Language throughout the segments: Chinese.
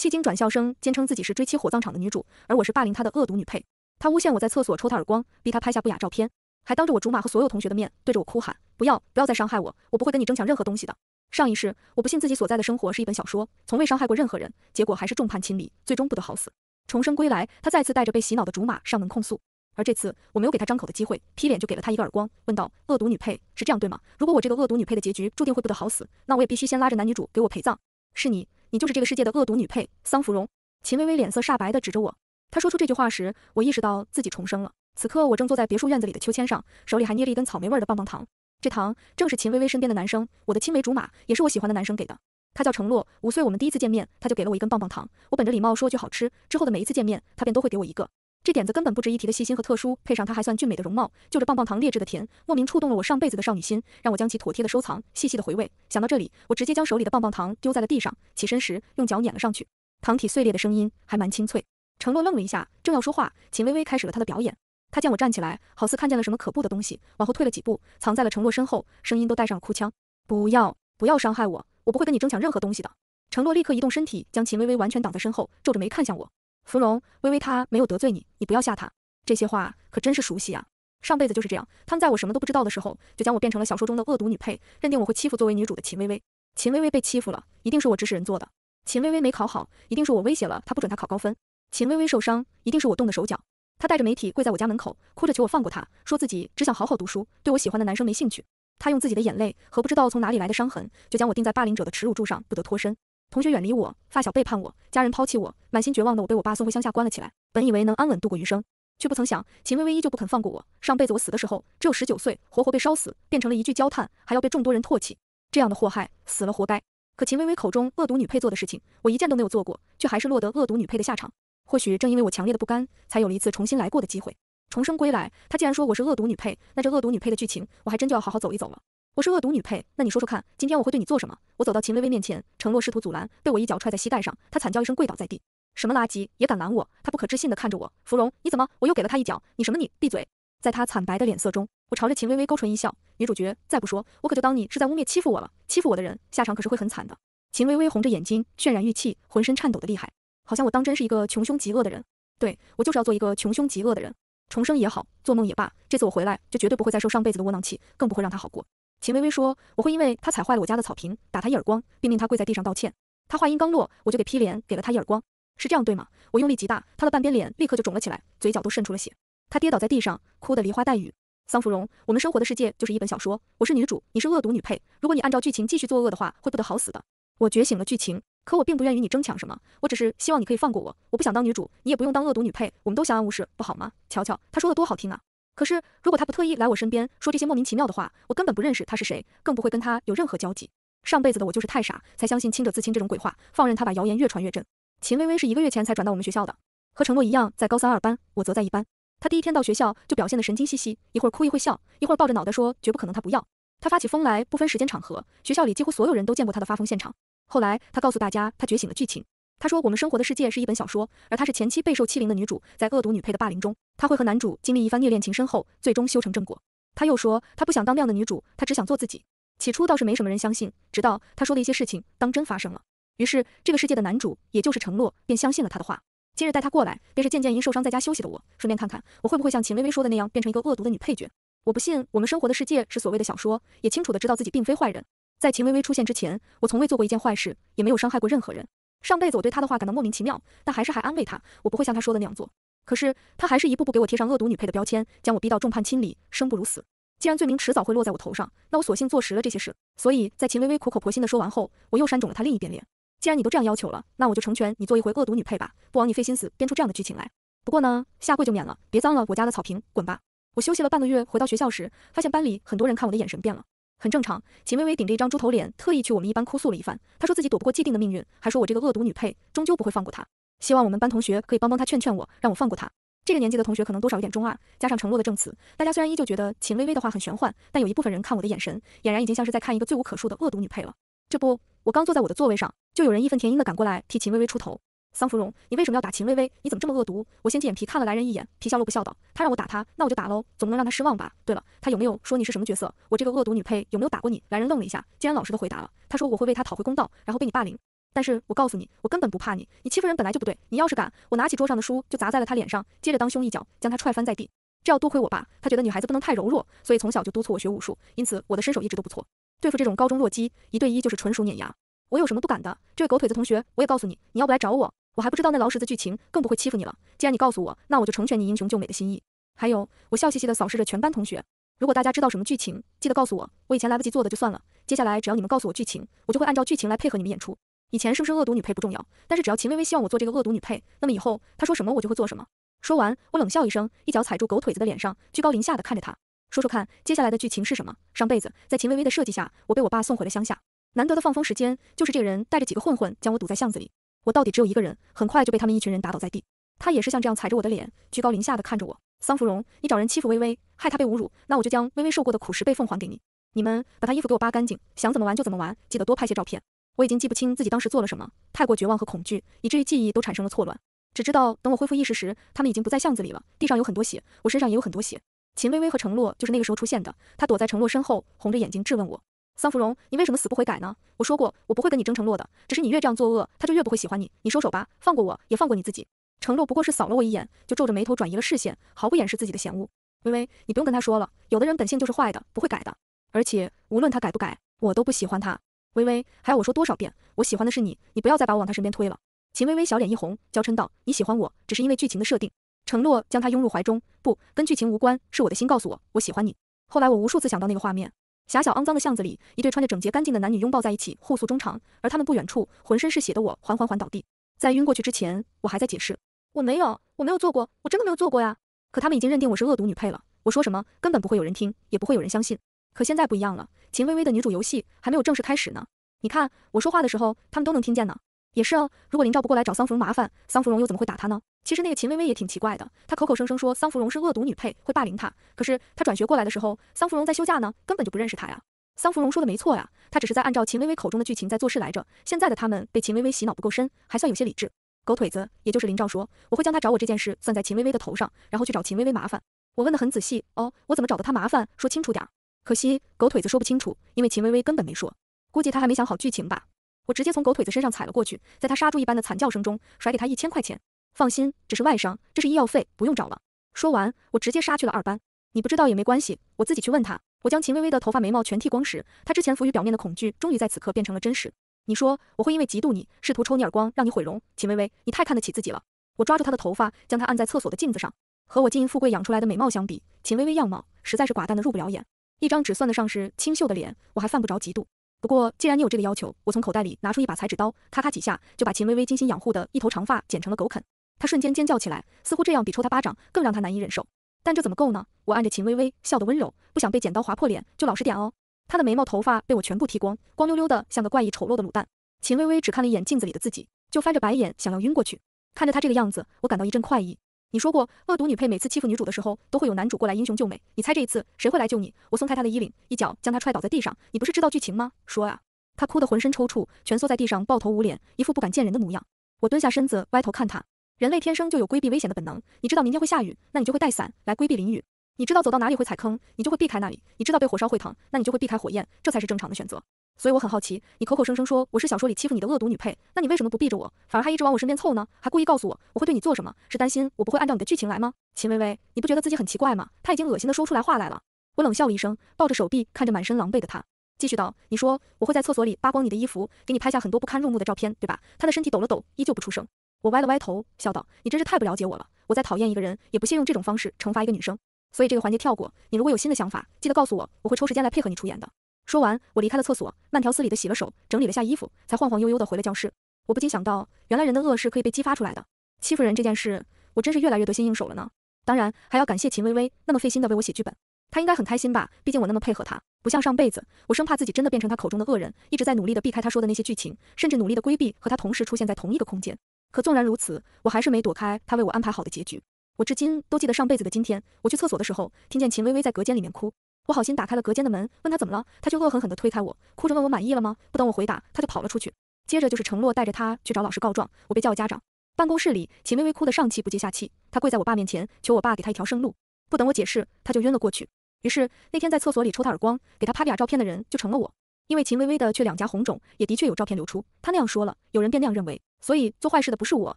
戏精转校生坚称自己是追妻火葬场的女主，而我是霸凌她的恶毒女配。她诬陷我在厕所抽她耳光，逼她拍下不雅照片，还当着我竹马和所有同学的面，对着我哭喊：“不要，不要再伤害我，我不会跟你争抢任何东西的。”上一世，我不信自己所在的生活是一本小说，从未伤害过任何人，结果还是众叛亲离，最终不得好死。重生归来，她再次带着被洗脑的竹马上门控诉，而这次我没有给他张口的机会，劈脸就给了他一个耳光，问道：“恶毒女配是这样对吗？如果我这个恶毒女配的结局注定会不得好死，那我也必须先拉着男女主给我陪葬。”是你，你就是这个世界的恶毒女配桑芙蓉。秦薇薇脸色煞白的指着我，她说出这句话时，我意识到自己重生了。此刻我正坐在别墅院子里的秋千上，手里还捏着一根草莓味的棒棒糖。这糖正是秦薇薇身边的男生，我的青梅竹马，也是我喜欢的男生给的。他叫程洛，五岁我们第一次见面，他就给了我一根棒棒糖。我本着礼貌说句好吃，之后的每一次见面，他便都会给我一个。这点子根本不值一提的细心和特殊，配上她还算俊美的容貌，就着棒棒糖劣质的甜，莫名触动了我上辈子的少女心，让我将其妥帖的收藏，细细的回味。想到这里，我直接将手里的棒棒糖丢在了地上，起身时用脚碾了上去，糖体碎裂的声音还蛮清脆。程洛愣了一下，正要说话，秦薇薇开始了她的表演。她见我站起来，好似看见了什么可怖的东西，往后退了几步，藏在了程洛身后，声音都带上了哭腔：“不要，不要伤害我，我不会跟你争抢任何东西的。”程洛立刻移动身体，将秦薇薇完全挡在身后，皱着眉看向我。芙蓉，微微，她没有得罪你，你不要吓她。这些话可真是熟悉啊，上辈子就是这样。他们在我什么都不知道的时候，就将我变成了小说中的恶毒女配，认定我会欺负作为女主的秦薇薇。秦薇薇被欺负了，一定是我指使人做的。秦薇薇没考好，一定是我威胁了她，不准她考高分。秦薇薇受伤，一定是我动的手脚。她带着媒体跪在我家门口，哭着求我放过她，说自己只想好好读书，对我喜欢的男生没兴趣。她用自己的眼泪和不知道从哪里来的伤痕，就将我钉在霸凌者的耻辱柱上，不得脱身。同学远离我，发小背叛我，家人抛弃我，满心绝望的我被我爸送回乡下关了起来。本以为能安稳度过余生，却不曾想秦薇薇依旧不肯放过我。上辈子我死的时候只有十九岁，活活被烧死，变成了一具焦炭，还要被众多人唾弃。这样的祸害死了活该。可秦薇薇口中恶毒女配做的事情，我一件都没有做过，却还是落得恶毒女配的下场。或许正因为我强烈的不甘，才有了一次重新来过的机会。重生归来，他既然说我是恶毒女配，那这恶毒女配的剧情，我还真就要好好走一走了。我是恶毒女配，那你说说看，今天我会对你做什么？我走到秦薇薇面前，承诺试图阻拦，被我一脚踹在膝盖上，她惨叫一声跪倒在地。什么垃圾也敢拦我？她不可置信地看着我。芙蓉，你怎么？我又给了她一脚。你什么？你闭嘴！在她惨白的脸色中，我朝着秦薇薇勾唇一笑。女主角再不说，我可就当你是在污蔑欺负我了。欺负我的人下场可是会很惨的。秦薇薇红着眼睛，渲然欲气，浑身颤抖的厉害，好像我当真是一个穷凶极恶的人。对我就是要做一个穷凶极恶的人，重生也好，做梦也罢，这次我回来就绝对不会再受上辈子的窝囊气，更不会让她好过。秦微微说：“我会因为他踩坏了我家的草坪，打他一耳光，并令他跪在地上道歉。”他话音刚落，我就给劈脸给了他一耳光。是这样对吗？我用力极大，他的半边脸立刻就肿了起来，嘴角都渗出了血。他跌倒在地上，哭得梨花带雨。桑芙蓉，我们生活的世界就是一本小说，我是女主，你是恶毒女配。如果你按照剧情继续作恶的话，会不得好死的。我觉醒了剧情，可我并不愿与你争抢什么，我只是希望你可以放过我。我不想当女主，你也不用当恶毒女配，我们都相安无事，不好吗？瞧瞧，他说的多好听啊！可是，如果他不特意来我身边说这些莫名其妙的话，我根本不认识他是谁，更不会跟他有任何交集。上辈子的我就是太傻，才相信清者自清这种鬼话，放任他把谣言越传越真。秦薇薇是一个月前才转到我们学校的，和承诺一样在高三二班，我则在一班。他第一天到学校就表现得神经兮兮，一会儿哭一会儿笑，一会儿抱着脑袋说绝不可能。他不要他发起疯来不分时间场合，学校里几乎所有人都见过他的发疯现场。后来他告诉大家，他觉醒了剧情。他说：“我们生活的世界是一本小说，而她是前期备受欺凌的女主，在恶毒女配的霸凌中，她会和男主经历一番虐恋情深后，最终修成正果。”他又说：“他不想当那样的女主，他只想做自己。”起初倒是没什么人相信，直到他说的一些事情当真发生了，于是这个世界的男主，也就是承诺，便相信了他的话。今日带他过来，便是渐渐因受伤在家休息的我，顺便看看我会不会像秦薇薇说的那样变成一个恶毒的女配角。我不信我们生活的世界是所谓的小说，也清楚的知道自己并非坏人。在秦薇薇出现之前，我从未做过一件坏事，也没有伤害过任何人。上辈子我对他的话感到莫名其妙，但还是还安慰他，我不会像他说的那样做。可是他还是一步步给我贴上恶毒女配的标签，将我逼到众叛亲离，生不如死。既然罪名迟早会落在我头上，那我索性坐实了这些事。所以在秦微微苦口婆心的说完后，我又扇肿了他另一边脸。既然你都这样要求了，那我就成全你做一回恶毒女配吧，不枉你费心思编出这样的剧情来。不过呢，下跪就免了，别脏了我家的草坪，滚吧。我休息了半个月，回到学校时，发现班里很多人看我的眼神变了。很正常，秦薇薇顶着一张猪头脸，特意去我们一班哭诉了一番。她说自己躲不过既定的命运，还说我这个恶毒女配终究不会放过她。希望我们班同学可以帮帮她，劝劝我，让我放过她。这个年纪的同学可能多少有点中二，加上承诺的证词，大家虽然依旧觉得秦薇薇的话很玄幻，但有一部分人看我的眼神，俨然已经像是在看一个罪无可恕的恶毒女配了。这不，我刚坐在我的座位上，就有人义愤填膺的赶过来替秦薇薇出头。桑芙蓉，你为什么要打秦薇薇？你怎么这么恶毒？我掀起眼皮看了来人一眼，皮笑肉不笑道：“他让我打他，那我就打喽，总不能让他失望吧？”对了，他有没有说你是什么角色？我这个恶毒女配有没有打过你？来人愣了一下，竟然老实的回答了：“他说我会为他讨回公道，然后被你霸凌。但是我告诉你，我根本不怕你，你欺负人本来就不对。你要是敢，我拿起桌上的书就砸在了他脸上，接着当胸一脚将他踹翻在地。这要多亏我爸，他觉得女孩子不能太柔弱，所以从小就督促我学武术，因此我的身手一直都不错。对付这种高中弱鸡，一对一就是纯属碾压。”我有什么不敢的？这位狗腿子同学，我也告诉你，你要不来找我，我还不知道那劳什子剧情，更不会欺负你了。既然你告诉我，那我就成全你英雄救美的心意。还有，我笑嘻嘻的扫视着全班同学，如果大家知道什么剧情，记得告诉我，我以前来不及做的就算了。接下来只要你们告诉我剧情，我就会按照剧情来配合你们演出。以前是不是恶毒女配不重要，但是只要秦薇薇希望我做这个恶毒女配，那么以后她说什么我就会做什么。说完，我冷笑一声，一脚踩住狗腿子的脸上，居高临下的看着他，说说看，接下来的剧情是什么？上辈子在秦薇薇的设计下，我被我爸送回了乡下。难得的放风时间，就是这个人带着几个混混将我堵在巷子里。我到底只有一个人，很快就被他们一群人打倒在地。他也是像这样踩着我的脸，居高临下的看着我。桑芙蓉，你找人欺负微微，害她被侮辱，那我就将微微受过的苦十倍奉还给你。你们把她衣服给我扒干净，想怎么玩就怎么玩，记得多拍些照片。我已经记不清自己当时做了什么，太过绝望和恐惧，以至于记忆都产生了错乱。只知道等我恢复意识时，他们已经不在巷子里了，地上有很多血，我身上也有很多血。秦微微和程洛就是那个时候出现的，她躲在程洛身后，红着眼睛质问我。桑芙蓉，你为什么死不悔改呢？我说过，我不会跟你争承诺的。只是你越这样作恶，他就越不会喜欢你。你收手吧，放过我，也放过你自己。承诺不过是扫了我一眼，就皱着眉头转移了视线，毫不掩饰自己的嫌恶。微微，你不用跟他说了，有的人本性就是坏的，不会改的。而且无论他改不改，我都不喜欢他。微微，还要我说多少遍？我喜欢的是你，你不要再把我往他身边推了。秦微微小脸一红，娇嗔道：“你喜欢我，只是因为剧情的设定。”承诺将他拥入怀中，不跟剧情无关，是我的心告诉我，我喜欢你。后来我无数次想到那个画面。狭小肮脏的巷子里，一对穿着整洁干净的男女拥抱在一起，互诉衷肠。而他们不远处，浑身是血的我，缓缓缓倒地，在晕过去之前，我还在解释，我没有，我没有做过，我真的没有做过呀。可他们已经认定我是恶毒女配了，我说什么根本不会有人听，也不会有人相信。可现在不一样了，秦薇薇的女主游戏还没有正式开始呢。你看我说话的时候，他们都能听见呢。也是哦，如果林照不过来找桑芙蓉麻烦，桑芙蓉又怎么会打他呢？其实那个秦薇薇也挺奇怪的，她口口声声说桑芙蓉是恶毒女配，会霸凌她，可是她转学过来的时候，桑芙蓉在休假呢，根本就不认识她呀。桑芙蓉说的没错呀，她只是在按照秦薇薇口中的剧情在做事来着。现在的他们被秦薇薇洗脑不够深，还算有些理智。狗腿子，也就是林照说，我会将他找我这件事算在秦薇薇的头上，然后去找秦薇薇麻烦。我问的很仔细哦，我怎么找的他麻烦？说清楚点儿。可惜狗腿子说不清楚，因为秦薇薇根本没说，估计他还没想好剧情吧。我直接从狗腿子身上踩了过去，在他杀猪一般的惨叫声中，甩给他一千块钱。放心，只是外伤，这是医药费，不用找了。说完，我直接杀去了二班。你不知道也没关系，我自己去问他。我将秦薇薇的头发眉毛全剃光时，她之前浮于表面的恐惧终于在此刻变成了真实。你说我会因为嫉妒你，试图抽你耳光，让你毁容？秦薇薇，你太看得起自己了。我抓住她的头发，将她按在厕所的镜子上。和我金银富贵养出来的美貌相比，秦薇薇样貌实在是寡淡的入不了眼。一张只算得上是清秀的脸，我还犯不着嫉妒。不过既然你有这个要求，我从口袋里拿出一把裁纸刀，咔咔几下就把秦薇薇精心养护的一头长发剪成了狗啃。她瞬间尖叫起来，似乎这样比抽她巴掌更让她难以忍受。但这怎么够呢？我按着秦薇薇，笑得温柔，不想被剪刀划破脸，就老实点哦。她的眉毛、头发被我全部剃光，光溜溜的像个怪异丑陋的卤蛋。秦薇薇只看了一眼镜子里的自己，就翻着白眼想要晕过去。看着她这个样子，我感到一阵快意。你说过，恶毒女配每次欺负女主的时候，都会有男主过来英雄救美。你猜这一次谁会来救你？我松开他的衣领，一脚将他踹倒在地上。你不是知道剧情吗？说啊！他哭得浑身抽搐，蜷缩在地上，抱头捂脸，一副不敢见人的模样。我蹲下身子，歪头看他。人类天生就有规避危险的本能。你知道明天会下雨，那你就会带伞来规避淋雨。你知道走到哪里会踩坑，你就会避开那里。你知道被火烧会疼，那你就会避开火焰。这才是正常的选择。所以我很好奇，你口口声声说我是小说里欺负你的恶毒女配，那你为什么不避着我，反而还一直往我身边凑呢？还故意告诉我我会对你做什么，是担心我不会按照你的剧情来吗？秦薇薇，你不觉得自己很奇怪吗？他已经恶心的说出来话来了。我冷笑了一声，抱着手臂看着满身狼狈的他，继续道：“你说我会在厕所里扒光你的衣服，给你拍下很多不堪入目的照片，对吧？”他的身体抖了抖，依旧不出声。我歪了歪头，笑道：“你真是太不了解我了，我在讨厌一个人，也不屑用这种方式惩罚一个女生。所以这个环节跳过，你如果有新的想法，记得告诉我，我会抽时间来配合你出演的。”说完，我离开了厕所，慢条斯理的洗了手，整理了下衣服，才晃晃悠悠的回了教室。我不禁想到，原来人的恶是可以被激发出来的，欺负人这件事，我真是越来越得心应手了呢。当然，还要感谢秦薇薇那么费心的为我写剧本，她应该很开心吧，毕竟我那么配合她，不像上辈子，我生怕自己真的变成她口中的恶人，一直在努力的避开她说的那些剧情，甚至努力的规避和她同时出现在同一个空间。可纵然如此，我还是没躲开她为我安排好的结局。我至今都记得上辈子的今天，我去厕所的时候，听见秦薇薇在隔间里面哭。我好心打开了隔间的门，问他怎么了，他却恶狠狠地推开我，哭着问我满意了吗？不等我回答，他就跑了出去。接着就是承诺带着他去找老师告状，我被叫家长。办公室里，秦微微哭得上气不接下气，她跪在我爸面前，求我爸给她一条生路。不等我解释，他就晕了过去。于是那天在厕所里抽他耳光，给他拍俩照片的人就成了我。因为秦微微的却两颊红肿，也的确有照片流出。他那样说了，有人便那样认为，所以做坏事的不是我，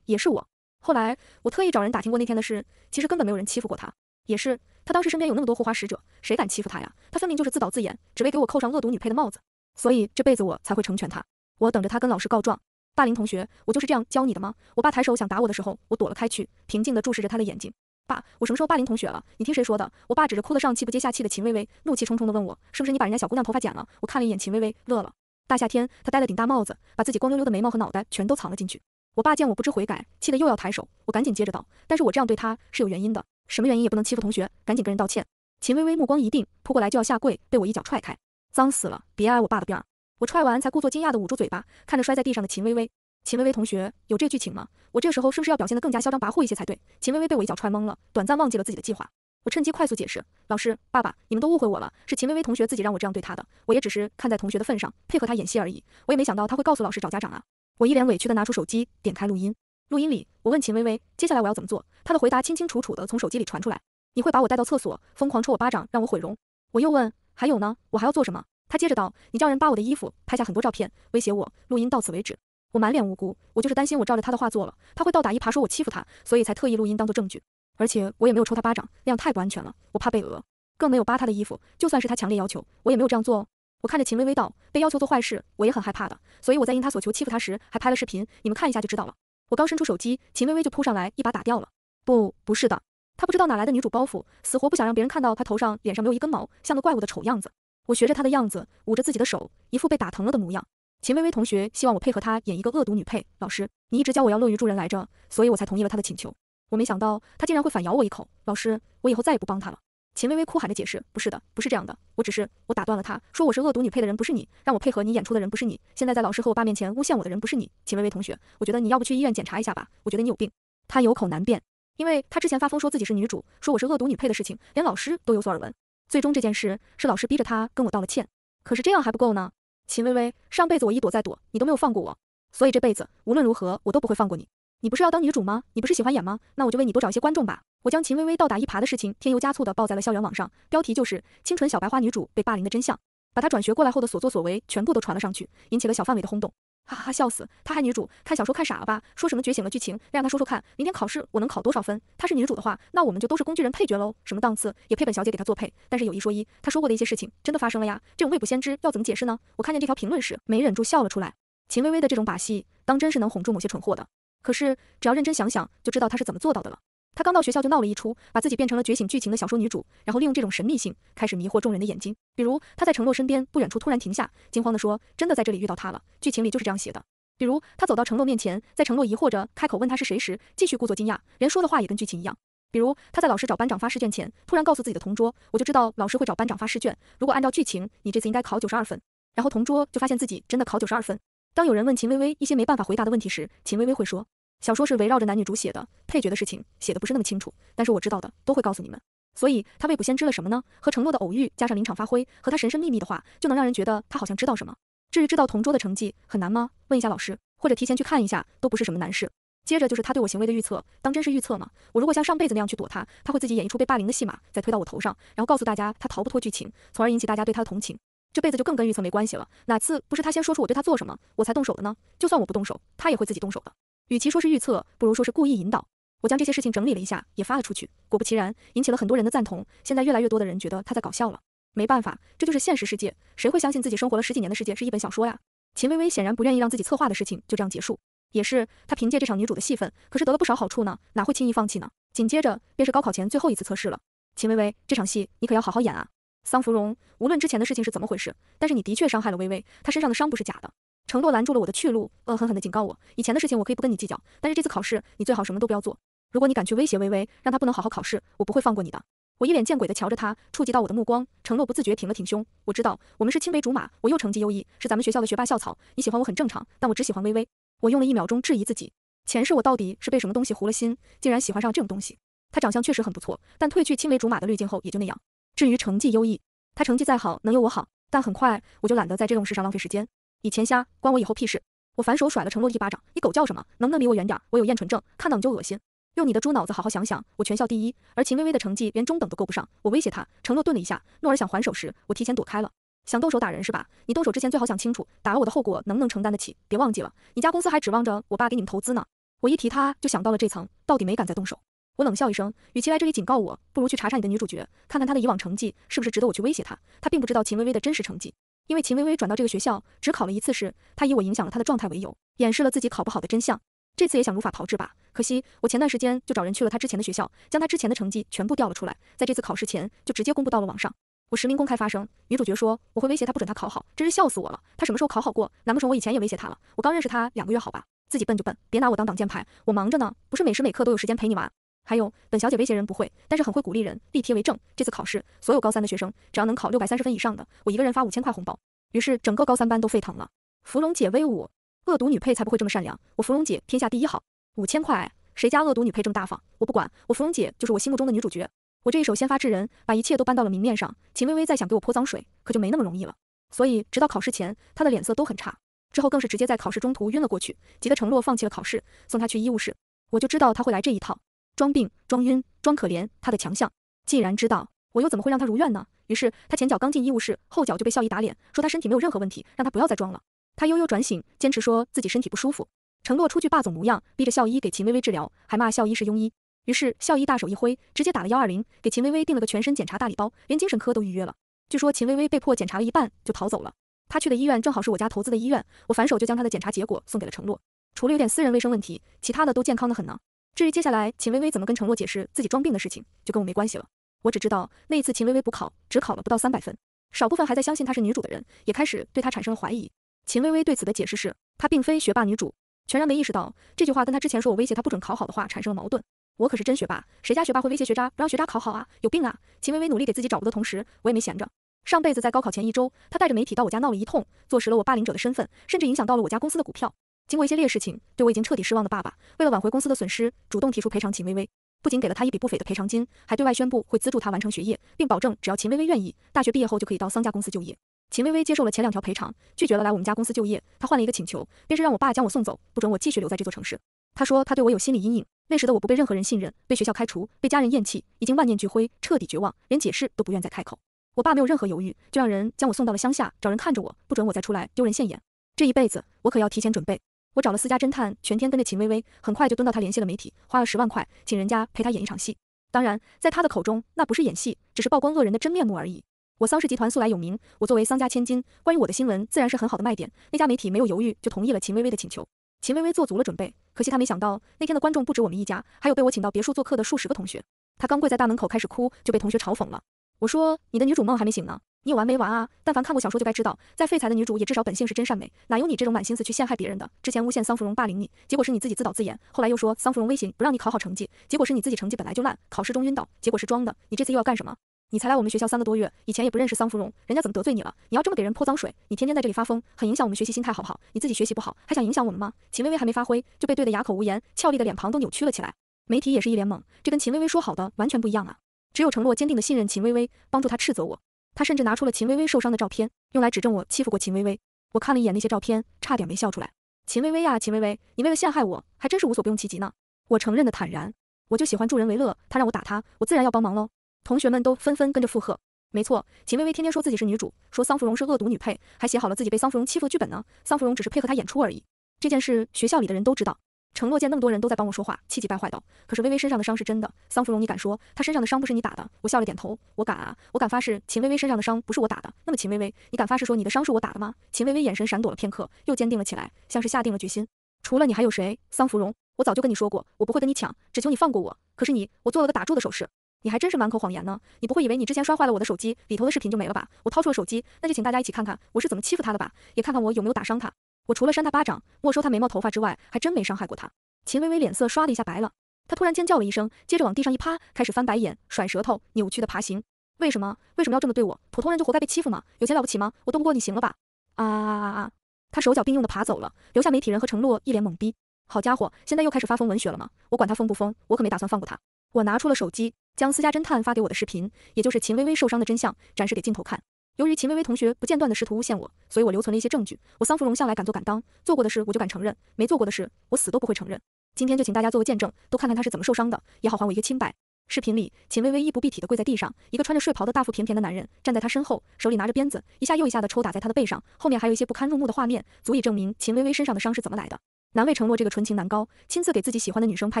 也是我。后来我特意找人打听过那天的事，其实根本没有人欺负过他，也是。他当时身边有那么多护花使者，谁敢欺负他呀？他分明就是自导自演，只为给我扣上恶毒女配的帽子，所以这辈子我才会成全他。我等着他跟老师告状，霸凌同学，我就是这样教你的吗？我爸抬手想打我的时候，我躲了开去，平静地注视着他的眼睛。爸，我什么时候霸凌同学了？你听谁说的？我爸指着哭得上气不接下气的秦薇薇，怒气冲冲地问我，是不是你把人家小姑娘头发剪了？我看了一眼秦薇薇，乐了。大夏天，他戴了顶大帽子，把自己光溜溜的眉毛和脑袋全都藏了进去。我爸见我不知悔改，气得又要抬手，我赶紧接着道，但是我这样对他是有原因的。什么原因也不能欺负同学，赶紧跟人道歉。秦薇薇目光一定，扑过来就要下跪，被我一脚踹开，脏死了！别挨我爸的边儿。我踹完才故作惊讶的捂住嘴巴，看着摔在地上的秦薇薇。秦薇薇同学有这剧情吗？我这个时候是不是要表现得更加嚣张跋扈一些才对？秦薇薇被我一脚踹懵了，短暂忘记了自己的计划。我趁机快速解释：老师、爸爸，你们都误会我了，是秦薇薇同学自己让我这样对她的，我也只是看在同学的份上配合她演戏而已。我也没想到她会告诉老师找家长啊！我一脸委屈的拿出手机，点开录音。录音里，我问秦薇薇，接下来我要怎么做？她的回答清清楚楚的从手机里传出来。你会把我带到厕所，疯狂抽我巴掌，让我毁容。我又问，还有呢？我还要做什么？她接着道，你叫人扒我的衣服，拍下很多照片，威胁我。录音到此为止。我满脸无辜，我就是担心我照着她的话做了，他会倒打一耙说我欺负他，所以才特意录音当做证据。而且我也没有抽他巴掌，那样太不安全了，我怕被讹。更没有扒他的衣服，就算是他强烈要求，我也没有这样做。哦。我看着秦薇薇道，被要求做坏事，我也很害怕的，所以我在应他所求欺负他时，还拍了视频，你们看一下就知道了。我刚伸出手机，秦薇薇就扑上来，一把打掉了。不，不是的，她不知道哪来的女主包袱，死活不想让别人看到她头上脸上没有一根毛，像个怪物的丑样子。我学着她的样子，捂着自己的手，一副被打疼了的模样。秦薇薇同学希望我配合她演一个恶毒女配，老师，你一直教我要乐于助人来着，所以我才同意了她的请求。我没想到她竟然会反咬我一口，老师，我以后再也不帮她了。秦微微哭喊着解释，不是的，不是这样的，我只是我打断了他说我是恶毒女配的人不是你，让我配合你演出的人不是你，现在在老师和我爸面前诬陷我的人不是你。秦微微同学，我觉得你要不去医院检查一下吧，我觉得你有病。他有口难辩，因为他之前发疯说自己是女主，说我是恶毒女配的事情，连老师都有所耳闻。最终这件事是老师逼着他跟我道了歉，可是这样还不够呢。秦微微，上辈子我一躲再躲，你都没有放过我，所以这辈子无论如何我都不会放过你。你不是要当女主吗？你不是喜欢演吗？那我就为你多找一些观众吧。我将秦薇薇倒打一耙的事情添油加醋的报在了校园网上，标题就是《清纯小白花女主被霸凌的真相》，把她转学过来后的所作所为全部都传了上去，引起了小范围的轰动。哈哈，笑死，她还女主看小说看傻了吧？说什么觉醒了剧情，让她说说看，明天考试我能考多少分？她是女主的话，那我们就都是工具人配角喽，什么档次也配本小姐给她作配。但是有一说一，她说过的一些事情真的发生了呀，这种未卜先知要怎么解释呢？我看见这条评论时，没忍住笑了出来。秦薇薇的这种把戏，当真是能哄住某些蠢货的。可是只要认真想想，就知道她是怎么做到的了。她刚到学校就闹了一出，把自己变成了觉醒剧情的小说女主，然后利用这种神秘性开始迷惑众人的眼睛。比如她在程洛身边不远处突然停下，惊慌地说：“真的在这里遇到他了。”剧情里就是这样写的。比如她走到程洛面前，在程洛疑惑着开口问他是谁时，继续故作惊讶，连说的话也跟剧情一样。比如她在老师找班长发试卷前，突然告诉自己的同桌：“我就知道老师会找班长发试卷。如果按照剧情，你这次应该考九十二分。”然后同桌就发现自己真的考九十二分。当有人问秦薇薇一些没办法回答的问题时，秦薇薇会说。小说是围绕着男女主写的，配角的事情写的不是那么清楚，但是我知道的都会告诉你们。所以他未卜先知了什么呢？和承诺的偶遇加上临场发挥，和他神神秘秘的话，就能让人觉得他好像知道什么。至于知道同桌的成绩很难吗？问一下老师或者提前去看一下，都不是什么难事。接着就是他对我行为的预测，当真是预测吗？我如果像上辈子那样去躲他，他会自己演一出被霸凌的戏码，再推到我头上，然后告诉大家他逃不脱剧情，从而引起大家对他的同情。这辈子就更跟预测没关系了，哪次不是他先说出我对他做什么，我才动手的呢？就算我不动手，他也会自己动手的。与其说是预测，不如说是故意引导。我将这些事情整理了一下，也发了出去。果不其然，引起了很多人的赞同。现在越来越多的人觉得他在搞笑了。没办法，这就是现实世界，谁会相信自己生活了十几年的世界是一本小说呀？秦薇薇显然不愿意让自己策划的事情就这样结束。也是，她凭借这场女主的戏份，可是得了不少好处呢，哪会轻易放弃呢？紧接着便是高考前最后一次测试了。秦薇薇，这场戏你可要好好演啊！桑芙蓉，无论之前的事情是怎么回事，但是你的确伤害了薇薇，她身上的伤不是假的。承诺拦住了我的去路，恶狠狠地警告我：“以前的事情我可以不跟你计较，但是这次考试你最好什么都不要做。如果你敢去威胁微微，让她不能好好考试，我不会放过你的。”我一脸见鬼地瞧着他，触及到我的目光，承诺不自觉挺了挺胸。我知道我们是青梅竹马，我又成绩优异，是咱们学校的学霸校草，你喜欢我很正常。但我只喜欢微微。我用了一秒钟质疑自己，前世我到底是被什么东西糊了心，竟然喜欢上这种东西？他长相确实很不错，但褪去青梅竹马的滤镜后也就那样。至于成绩优异，他成绩再好能有我好？但很快我就懒得在这种事上浪费时间。以前瞎关我以后屁事！我反手甩了程诺一巴掌，你狗叫什么？能不能离我远点？我有厌蠢症，看到你就恶心。用你的猪脑子好好想想，我全校第一，而秦薇薇的成绩连中等都够不上。我威胁他，程诺顿了一下，诺尔想还手时，我提前躲开了。想动手打人是吧？你动手之前最好想清楚，打了我的后果能不能承担得起？别忘记了，你家公司还指望着我爸给你们投资呢。我一提他，就想到了这层，到底没敢再动手。我冷笑一声，与其来这里警告我，不如去查查你的女主角，看看她的以往成绩是不是值得我去威胁她。她并不知道秦薇薇的真实成绩。因为秦薇薇转到这个学校，只考了一次试，她以我影响了她的状态为由，掩饰了自己考不好的真相。这次也想如法炮制吧？可惜我前段时间就找人去了她之前的学校，将她之前的成绩全部调了出来，在这次考试前就直接公布到了网上。我实名公开发声，女主角说我会威胁她不准她考好，真是笑死我了。她什么时候考好过？难不成我以前也威胁她了？我刚认识她两个月，好吧，自己笨就笨，别拿我当挡箭牌。我忙着呢，不是每时每刻都有时间陪你玩。还有，本小姐威胁人不会，但是很会鼓励人，力贴为证。这次考试，所有高三的学生只要能考六百三十分以上的，我一个人发五千块红包。于是整个高三班都沸腾了。芙蓉姐威武！恶毒女配才不会这么善良，我芙蓉姐天下第一好。五千块，谁家恶毒女配这么大方？我不管，我芙蓉姐就是我心目中的女主角。我这一手先发制人，把一切都搬到了明面上。秦薇薇再想给我泼脏水，可就没那么容易了。所以直到考试前，她的脸色都很差，之后更是直接在考试中途晕了过去，急得承诺放弃了考试，送她去医务室。我就知道她会来这一套。装病、装晕、装可怜，他的强项。既然知道，我又怎么会让他如愿呢？于是他前脚刚进医务室，后脚就被校医打脸，说他身体没有任何问题，让他不要再装了。他悠悠转醒，坚持说自己身体不舒服，承诺出具霸总模样，逼着校医给秦薇薇治疗，还骂校医是庸医。于是校医大手一挥，直接打了幺二零，给秦薇薇订了个全身检查大礼包，连精神科都预约了。据说秦薇薇被迫检查了一半就逃走了。他去的医院正好是我家投资的医院，我反手就将他的检查结果送给了承诺，除了有点私人卫生问题，其他的都健康的很呢。至于接下来秦薇薇怎么跟陈默解释自己装病的事情，就跟我没关系了。我只知道那一次秦薇薇补考只考了不到三百分，少部分还在相信她是女主的人也开始对她产生了怀疑。秦薇薇对此的解释是她并非学霸女主，全然没意识到这句话跟她之前说我威胁她不准考好的话产生了矛盾。我可是真学霸，谁家学霸会威胁学渣不让学渣考好啊？有病啊！秦薇薇努力给自己找补的同时，我也没闲着。上辈子在高考前一周，她带着媒体到我家闹了一通，坐实了我霸凌者的身份，甚至影响到了我家公司的股票。经过一些烈事情，对我已经彻底失望的爸爸，为了挽回公司的损失，主动提出赔偿秦薇薇。不仅给了他一笔不菲的赔偿金，还对外宣布会资助他完成学业，并保证只要秦薇薇愿意，大学毕业后就可以到桑家公司就业。秦薇薇接受了前两条赔偿，拒绝了来我们家公司就业。她换了一个请求，便是让我爸将我送走，不准我继续留在这座城市。她说她对我有心理阴影。那时的我不被任何人信任，被学校开除，被家人厌弃，已经万念俱灰，彻底绝望，连解释都不愿再开口。我爸没有任何犹豫，就让人将我送到了乡下，找人看着我，不准我再出来丢人现眼。这一辈子，我可要提前准备。我找了私家侦探，全天跟着秦薇薇，很快就蹲到她，联系了媒体，花了十万块，请人家陪她演一场戏。当然，在她的口中，那不是演戏，只是曝光恶人的真面目而已。我桑氏集团素来有名，我作为桑家千金，关于我的新闻自然是很好的卖点。那家媒体没有犹豫，就同意了秦薇薇的请求。秦薇薇做足了准备，可惜她没想到那天的观众不止我们一家，还有被我请到别墅做客的数十个同学。她刚跪在大门口开始哭，就被同学嘲讽了。我说，你的女主梦还没醒呢。你有完没完啊？但凡看过小说，就该知道，在废材的女主也至少本性是真善美，哪有你这种满心思去陷害别人的？之前诬陷桑芙蓉霸凌你，结果是你自己自导自演；后来又说桑芙蓉威胁不让你考好成绩，结果是你自己成绩本来就烂，考试中晕倒，结果是装的。你这次又要干什么？你才来我们学校三个多月，以前也不认识桑芙蓉，人家怎么得罪你了？你要这么给人泼脏水，你天天在这里发疯，很影响我们学习心态，好不好？你自己学习不好，还想影响我们吗？秦薇薇还没发挥，就被怼得哑口无言，俏丽的脸庞都扭曲了起来。媒体也是一脸懵，这跟秦薇薇说好的完全不一样啊！只有承诺坚定的信任秦薇薇，帮助她斥责我。他甚至拿出了秦薇薇受伤的照片，用来指证我欺负过秦薇薇。我看了一眼那些照片，差点没笑出来。秦薇薇呀，秦薇薇，你为了陷害我，还真是无所不用其极呢。我承认的坦然，我就喜欢助人为乐。他让我打他，我自然要帮忙喽。同学们都纷纷跟着附和。没错，秦薇薇天天说自己是女主，说桑芙蓉是恶毒女配，还写好了自己被桑芙蓉欺负的剧本呢。桑芙蓉只是配合她演出而已。这件事学校里的人都知道。承诺见那么多人都在帮我说话，气急败坏道：“可是微微身上的伤是真的，桑芙蓉，你敢说她身上的伤不是你打的？”我笑了，点头：“我敢啊，我敢发誓，秦微微身上的伤不是我打的。那么秦微微，你敢发誓说你的伤是我打的吗？”秦微微眼神闪躲了片刻，又坚定了起来，像是下定了决心：“除了你还有谁？桑芙蓉，我早就跟你说过，我不会跟你抢，只求你放过我。可是你……我做了个打住的手势，你还真是满口谎言呢。你不会以为你之前摔坏了我的手机里头的视频就没了吧？我掏出了手机，那就请大家一起看看我是怎么欺负他的吧，也看看我有没有打伤他。”我除了扇他巴掌，没收他眉毛头发之外，还真没伤害过他。秦薇薇脸色刷了一下白了，她突然尖叫了一声，接着往地上一趴，开始翻白眼、甩舌头、扭曲的爬行。为什么？为什么要这么对我？普通人就活该被欺负吗？有钱了不起吗？我斗不过你行了吧？啊啊啊！啊他手脚并用的爬走了，留下媒体人和承诺一脸懵逼。好家伙，现在又开始发疯文学了吗？我管他疯不疯，我可没打算放过他。我拿出了手机，将私家侦探发给我的视频，也就是秦薇薇受伤的真相，展示给镜头看。由于秦薇薇同学不间断的试图诬陷我，所以我留存了一些证据。我桑芙蓉向来敢做敢当，做过的事我就敢承认，没做过的事我死都不会承认。今天就请大家做个见证，都看看他是怎么受伤的，也好还我一个清白。视频里，秦薇薇衣不蔽体的跪在地上，一个穿着睡袍的大腹便便的男人站在她身后，手里拿着鞭子，一下又一下的抽打在她的背上，后面还有一些不堪入目的画面，足以证明秦薇薇身上的伤是怎么来的。难为承诺这个纯情男高，亲自给自己喜欢的女生拍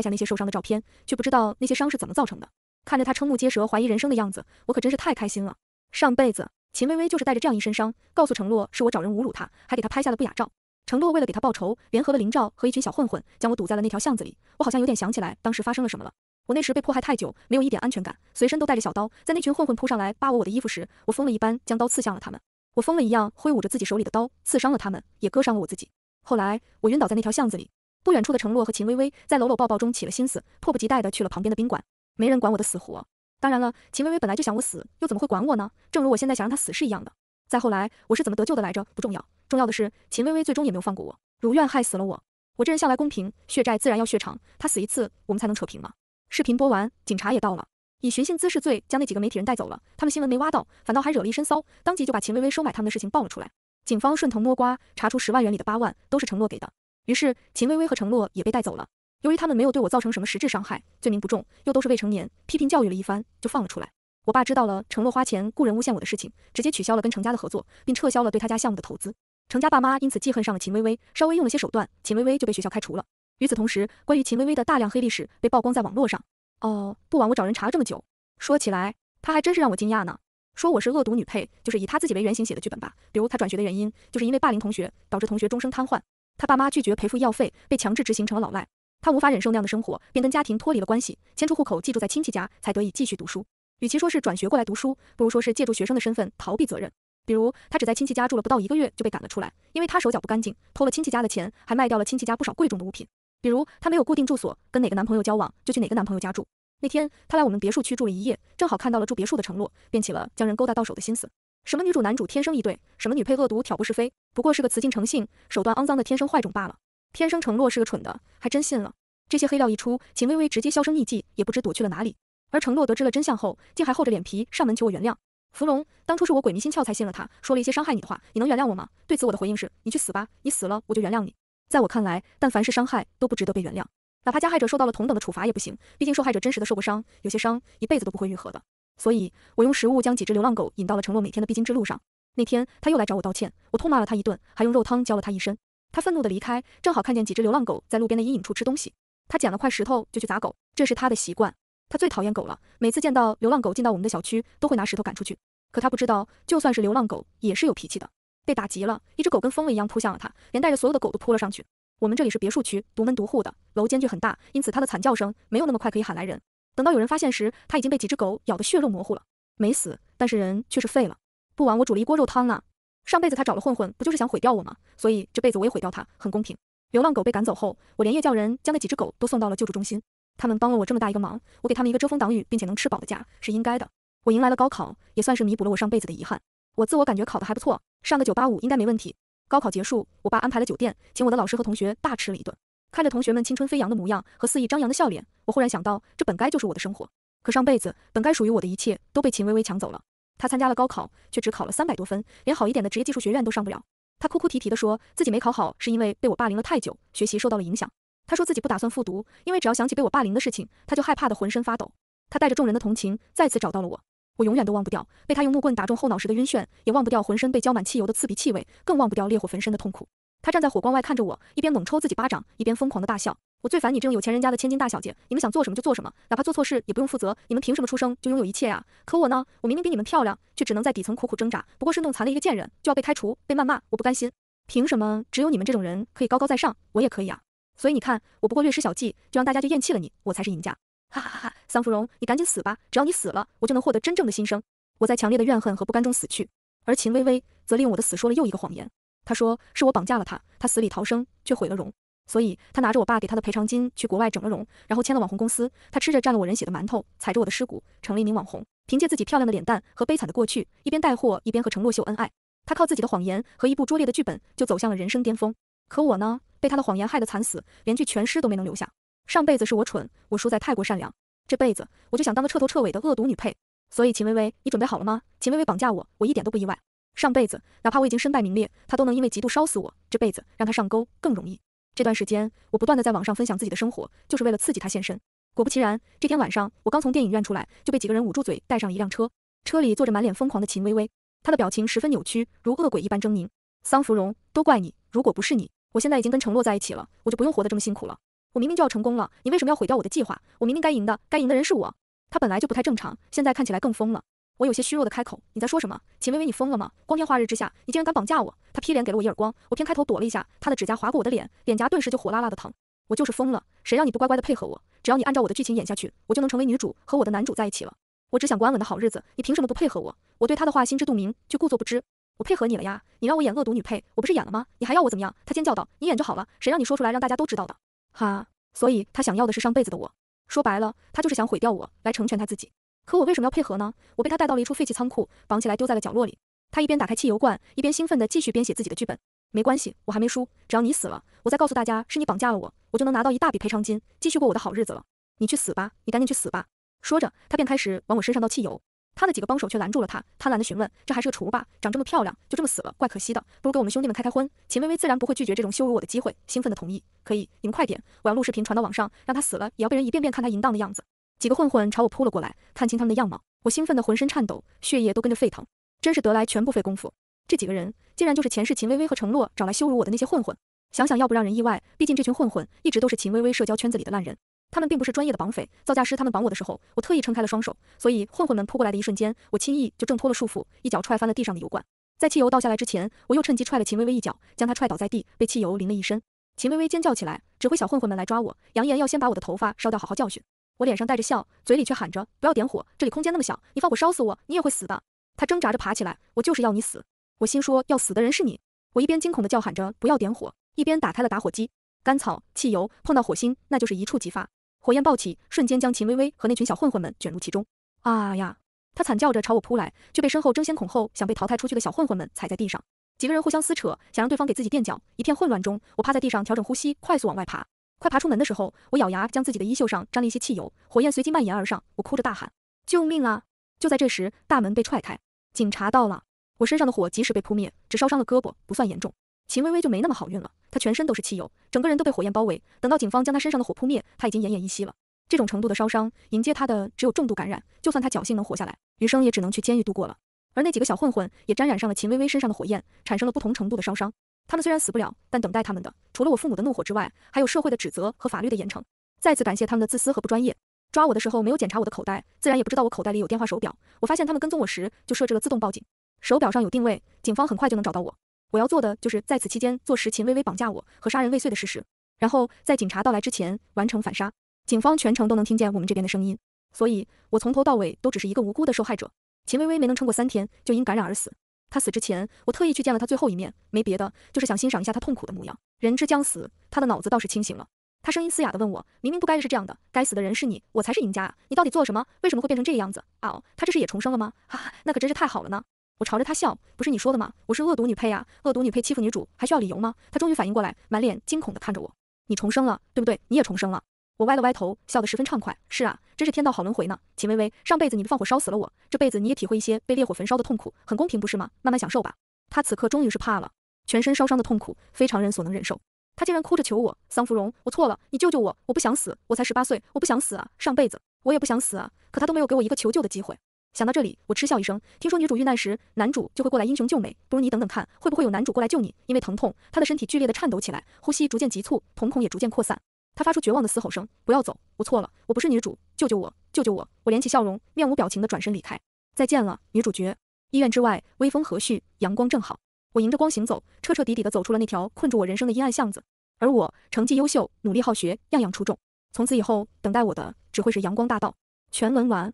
下那些受伤的照片，却不知道那些伤是怎么造成的。看着他瞠目结舌、怀疑人生的样子，我可真是太开心了。上辈子。秦薇薇就是带着这样一身伤，告诉程洛，是我找人侮辱她，还给她拍下了不雅照。程洛为了给她报仇，联合了林兆和一群小混混，将我堵在了那条巷子里。我好像有点想起来当时发生了什么了。我那时被迫害太久，没有一点安全感，随身都带着小刀。在那群混混扑上来扒我我的衣服时，我疯了一般将刀刺向了他们。我疯了一样挥舞着自己手里的刀，刺伤了他们，也割伤了我自己。后来我晕倒在那条巷子里。不远处的程洛和秦薇薇在搂搂抱抱中起了心思，迫不及待的去了旁边的宾馆。没人管我的死活。当然了，秦薇薇本来就想我死，又怎么会管我呢？正如我现在想让她死是一样的。再后来我是怎么得救的来着？不重要，重要的是秦薇薇最终也没有放过我，如愿害死了我。我这人向来公平，血债自然要血偿，她死一次，我们才能扯平嘛。视频播完，警察也到了，以寻衅滋事罪将那几个媒体人带走了。他们新闻没挖到，反倒还惹了一身骚，当即就把秦薇薇收买他们的事情爆了出来。警方顺藤摸瓜，查出十万元里的八万都是承诺给的，于是秦薇薇和承诺也被带走了。由于他们没有对我造成什么实质伤害，罪名不重，又都是未成年，批评教育了一番就放了出来。我爸知道了承诺花钱雇人诬陷我的事情，直接取消了跟程家的合作，并撤销了对他家项目的投资。程家爸妈因此记恨上了秦薇薇，稍微用了些手段，秦薇薇就被学校开除了。与此同时，关于秦薇薇的大量黑历史被曝光在网络上。哦，不枉我找人查了这么久。说起来，她还真是让我惊讶呢。说我是恶毒女配，就是以她自己为原型写的剧本吧。比如她转学的原因，就是因为霸凌同学，导致同学终生瘫痪。她爸妈拒绝赔付医药费，被强制执行成了老赖。他无法忍受那样的生活，便跟家庭脱离了关系，迁出户口，寄住在亲戚家，才得以继续读书。与其说是转学过来读书，不如说是借助学生的身份逃避责任。比如，他只在亲戚家住了不到一个月就被赶了出来，因为他手脚不干净，偷了亲戚家的钱，还卖掉了亲戚家不少贵重的物品。比如，他没有固定住所，跟哪个男朋友交往就去哪个男朋友家住。那天，他来我们别墅区住了一夜，正好看到了住别墅的承诺，便起了将人勾搭到手的心思。什么女主男主天生一对，什么女配恶毒挑拨是非，不过是个雌竞成性、手段肮脏的天生坏种罢了。天生承诺是个蠢的，还真信了。这些黑料一出，秦薇薇直接销声匿迹，也不知躲去了哪里。而承诺得知了真相后，竟还厚着脸皮上门求我原谅。芙蓉，当初是我鬼迷心窍才信了他，说了一些伤害你的话，你能原谅我吗？对此我的回应是，你去死吧！你死了我就原谅你。在我看来，但凡是伤害都不值得被原谅，哪怕加害者受到了同等的处罚也不行。毕竟受害者真实的受过伤，有些伤一辈子都不会愈合的。所以，我用食物将几只流浪狗引到了承诺每天的必经之路上。那天他又来找我道歉，我痛骂了他一顿，还用肉汤浇了他一身。他愤怒地离开，正好看见几只流浪狗在路边的阴影处吃东西。他捡了块石头就去砸狗，这是他的习惯。他最讨厌狗了，每次见到流浪狗进到我们的小区，都会拿石头赶出去。可他不知道，就算是流浪狗也是有脾气的。被打急了，一只狗跟疯了一样扑向了他，连带着所有的狗都扑了上去。我们这里是别墅区，独门独户的，楼间距很大，因此他的惨叫声没有那么快可以喊来人。等到有人发现时，他已经被几只狗咬得血肉模糊了，没死，但是人却是废了。不晚，我煮了一锅肉汤啊。上辈子他找了混混，不就是想毁掉我吗？所以这辈子我也毁掉他，很公平。流浪狗被赶走后，我连夜叫人将那几只狗都送到了救助中心。他们帮了我这么大一个忙，我给他们一个遮风挡雨并且能吃饱的家是应该的。我迎来了高考，也算是弥补了我上辈子的遗憾。我自我感觉考得还不错，上的九八五应该没问题。高考结束，我爸安排了酒店，请我的老师和同学大吃了一顿。看着同学们青春飞扬的模样和肆意张扬的笑脸，我忽然想到，这本该就是我的生活。可上辈子本该属于我的一切，都被秦薇薇抢走了。他参加了高考，却只考了三百多分，连好一点的职业技术学院都上不了。他哭哭啼啼地说自己没考好，是因为被我霸凌了太久，学习受到了影响。他说自己不打算复读，因为只要想起被我霸凌的事情，他就害怕的浑身发抖。他带着众人的同情，再次找到了我。我永远都忘不掉被他用木棍打中后脑时的晕眩，也忘不掉浑身被浇满汽油的刺鼻气味，更忘不掉烈火焚身的痛苦。他站在火光外看着我，一边猛抽自己巴掌，一边疯狂的大笑。我最烦你这种有钱人家的千金大小姐，你们想做什么就做什么，哪怕做错事也不用负责。你们凭什么出生就拥有一切呀？可我呢，我明明比你们漂亮，却只能在底层苦苦挣扎。不过是弄残了一个贱人，就要被开除、被谩骂，我不甘心。凭什么只有你们这种人可以高高在上，我也可以啊？所以你看，我不过略施小计，就让大家就厌弃了你，我才是赢家。哈哈哈，哈！桑芙蓉，你赶紧死吧！只要你死了，我就能获得真正的心声。我在强烈的怨恨和不甘中死去，而秦薇薇则利用我的死说了又一个谎言。她说是我绑架了她，她死里逃生却毁了容。所以，他拿着我爸给他的赔偿金去国外整了容，然后签了网红公司。他吃着蘸了我人血的馒头，踩着我的尸骨，成了一名网红。凭借自己漂亮的脸蛋和悲惨的过去，一边带货一边和程洛秀恩爱。他靠自己的谎言和一部拙劣的剧本，就走向了人生巅峰。可我呢，被他的谎言害得惨死，连句全尸都没能留下。上辈子是我蠢，我输在太过善良。这辈子我就想当个彻头彻尾的恶毒女配。所以，秦薇薇，你准备好了吗？秦薇薇绑架我，我一点都不意外。上辈子哪怕我已经身败名裂，他都能因为嫉妒烧死我。这辈子让他上钩更容易。这段时间，我不断的在网上分享自己的生活，就是为了刺激他现身。果不其然，这天晚上，我刚从电影院出来，就被几个人捂住嘴，带上一辆车。车里坐着满脸疯狂的秦薇薇，她的表情十分扭曲，如恶鬼一般狰狞。桑芙蓉，都怪你！如果不是你，我现在已经跟程洛在一起了，我就不用活得这么辛苦了。我明明就要成功了，你为什么要毁掉我的计划？我明明该赢的，该赢的人是我。他本来就不太正常，现在看起来更疯了。我有些虚弱的开口：“你在说什么？秦薇薇，你疯了吗？光天化日之下，你竟然敢绑架我！”他劈脸给了我一耳光，我偏开头躲了一下，他的指甲划过我的脸，脸颊顿时就火辣辣的疼。我就是疯了，谁让你不乖乖的配合我？只要你按照我的剧情演下去，我就能成为女主，和我的男主在一起了。我只想过安稳的好日子，你凭什么不配合我？我对他的话心知肚明，却故作不知。我配合你了呀，你让我演恶毒女配，我不是演了吗？你还要我怎么样？他尖叫道：“你演就好了，谁让你说出来让大家都知道的？哈！”所以他想要的是上辈子的我，说白了，他就是想毁掉我，来成全他自己。可我为什么要配合呢？我被他带到了一处废弃仓库，绑起来丢在了角落里。他一边打开汽油罐，一边兴奋地继续编写自己的剧本。没关系，我还没输，只要你死了，我再告诉大家是你绑架了我，我就能拿到一大笔赔偿金，继续过我的好日子了。你去死吧！你赶紧去死吧！说着，他便开始往我身上倒汽油。他的几个帮手却拦住了他，贪婪地询问：这还是个雏吧？长这么漂亮，就这么死了，怪可惜的，不如给我们兄弟们开开荤。秦薇薇自然不会拒绝这种羞辱我的机会，兴奋地同意：可以，你们快点，我要录视频传到网上，让他死了也要被人一遍遍看他淫荡的样子。几个混混朝我扑了过来，看清他们的样貌，我兴奋的浑身颤抖，血液都跟着沸腾。真是得来全不费工夫，这几个人竟然就是前世秦薇薇和程洛找来羞辱我的那些混混。想想要不让人意外，毕竟这群混混一直都是秦薇薇社交圈子里的烂人。他们并不是专业的绑匪，造价师。他们绑我的时候，我特意撑开了双手，所以混混们扑过来的一瞬间，我轻易就挣脱了束缚，一脚踹翻了地上的油罐。在汽油倒下来之前，我又趁机踹了秦薇薇一脚，将她踹倒在地，被汽油淋了一身。秦薇薇尖叫起来，指挥小混混们来抓我，扬言要先把我的头发烧掉，好好教训。我脸上带着笑，嘴里却喊着不要点火，这里空间那么小，你放火烧死我，你也会死的。他挣扎着爬起来，我就是要你死。我心说要死的人是你。我一边惊恐的叫喊着不要点火，一边打开了打火机。甘草汽油碰到火星，那就是一触即发，火焰暴起，瞬间将秦薇薇和那群小混混们卷入其中。啊呀！他惨叫着朝我扑来，却被身后争先恐后想被淘汰出去的小混混们踩在地上。几个人互相撕扯，想让对方给自己垫脚。一片混乱中，我趴在地上调整呼吸，快速往外爬。快爬出门的时候，我咬牙将自己的衣袖上沾了一些汽油，火焰随即蔓延而上。我哭着大喊：“救命啊！”就在这时，大门被踹开，警察到了。我身上的火及时被扑灭，只烧伤了胳膊，不算严重。秦薇薇就没那么好运了，她全身都是汽油，整个人都被火焰包围。等到警方将她身上的火扑灭，她已经奄奄一息了。这种程度的烧伤，迎接她的只有重度感染。就算她侥幸能活下来，余生也只能去监狱度过了。而那几个小混混也沾染上了秦薇薇身上的火焰，产生了不同程度的烧伤。他们虽然死不了，但等待他们的除了我父母的怒火之外，还有社会的指责和法律的严惩。再次感谢他们的自私和不专业。抓我的时候没有检查我的口袋，自然也不知道我口袋里有电话手表。我发现他们跟踪我时，就设置了自动报警，手表上有定位，警方很快就能找到我。我要做的就是在此期间坐实秦薇薇绑架我和杀人未遂的事实，然后在警察到来之前完成反杀。警方全程都能听见我们这边的声音，所以我从头到尾都只是一个无辜的受害者。秦薇薇没能撑过三天，就因感染而死。他死之前，我特意去见了他最后一面，没别的，就是想欣赏一下他痛苦的模样。人之将死，他的脑子倒是清醒了。他声音嘶哑的问我，明明不该是这样的，该死的人是你，我才是赢家。你到底做了什么？为什么会变成这个样子？啊，他这是也重生了吗？哈哈，那可真是太好了呢。我朝着他笑，不是你说的吗？我是恶毒女配呀，恶毒女配欺负女主，还需要理由吗？他终于反应过来，满脸惊恐的看着我，你重生了，对不对？你也重生了。我歪了歪头，笑得十分畅快。是啊，真是天道好轮回呢。秦薇薇，上辈子你的放火烧死了我，这辈子你也体会一些被烈火焚烧的痛苦，很公平不是吗？慢慢享受吧。他此刻终于是怕了，全身烧伤的痛苦非常人所能忍受。他竟然哭着求我，桑芙蓉，我错了，你救救我，我不想死，我才十八岁，我不想死啊！上辈子我也不想死啊，可他都没有给我一个求救的机会。想到这里，我嗤笑一声。听说女主遇难时，男主就会过来英雄救美，不如你等等看，会不会有男主过来救你？因为疼痛，他的身体剧烈的颤抖起来，呼吸逐渐急促，瞳孔也逐渐扩散。他发出绝望的嘶吼声：“不要走，我错了，我不是女主，救救我，救救我！”我敛起笑容，面无表情的转身离开。再见了，女主角。医院之外，微风和煦，阳光正好。我迎着光行走，彻彻底底的走出了那条困住我人生的阴暗巷子。而我，成绩优秀，努力好学，样样出众。从此以后，等待我的只会是阳光大道。全文完。